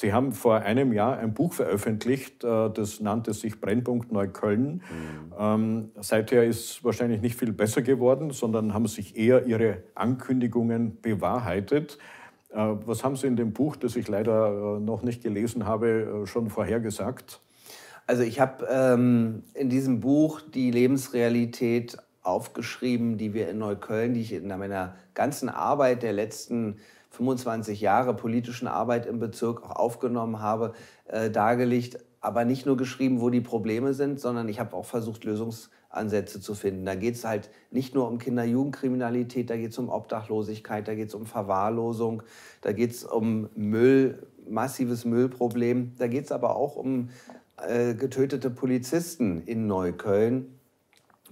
Sie haben vor einem Jahr ein Buch veröffentlicht, äh, das nannte sich Brennpunkt Neukölln. Mhm. Ähm, seither ist wahrscheinlich nicht viel besser geworden, sondern haben sich eher Ihre Ankündigungen bewahrheitet. Äh, was haben Sie in dem Buch, das ich leider äh, noch nicht gelesen habe, schon vorhergesagt? Also ich habe ähm, in diesem Buch die Lebensrealität aufgeschrieben, die wir in Neukölln, die ich in meiner ganzen Arbeit der letzten 25 Jahre politischen Arbeit im Bezirk auch aufgenommen habe, äh, dargelegt. Aber nicht nur geschrieben, wo die Probleme sind, sondern ich habe auch versucht, Lösungsansätze zu finden. Da geht es halt nicht nur um Kinder-Jugendkriminalität, da geht es um Obdachlosigkeit, da geht es um Verwahrlosung, da geht es um Müll, massives Müllproblem. Da geht es aber auch um äh, getötete Polizisten in Neukölln,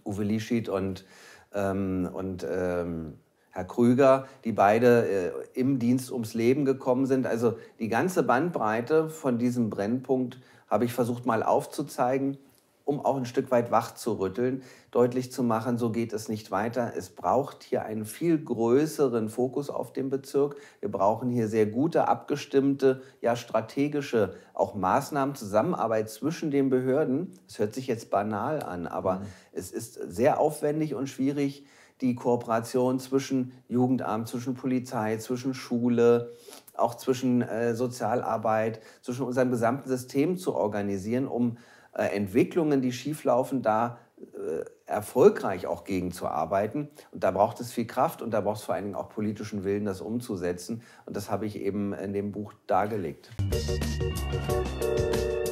Uwe Lischid und, ähm, und ähm, Herr Krüger, die beide äh, im Dienst ums Leben gekommen sind. Also die ganze Bandbreite von diesem Brennpunkt habe ich versucht mal aufzuzeigen um auch ein Stück weit wach zu rütteln, deutlich zu machen, so geht es nicht weiter. Es braucht hier einen viel größeren Fokus auf dem Bezirk. Wir brauchen hier sehr gute, abgestimmte, ja strategische auch Maßnahmen, Zusammenarbeit zwischen den Behörden. Es hört sich jetzt banal an, aber mhm. es ist sehr aufwendig und schwierig, die Kooperation zwischen Jugendamt, zwischen Polizei, zwischen Schule, auch zwischen äh, Sozialarbeit, zwischen unserem gesamten System zu organisieren, um äh, Entwicklungen, die schieflaufen, da äh, erfolgreich auch gegenzuarbeiten. Und da braucht es viel Kraft und da braucht es vor allen Dingen auch politischen Willen, das umzusetzen. Und das habe ich eben in dem Buch dargelegt. Musik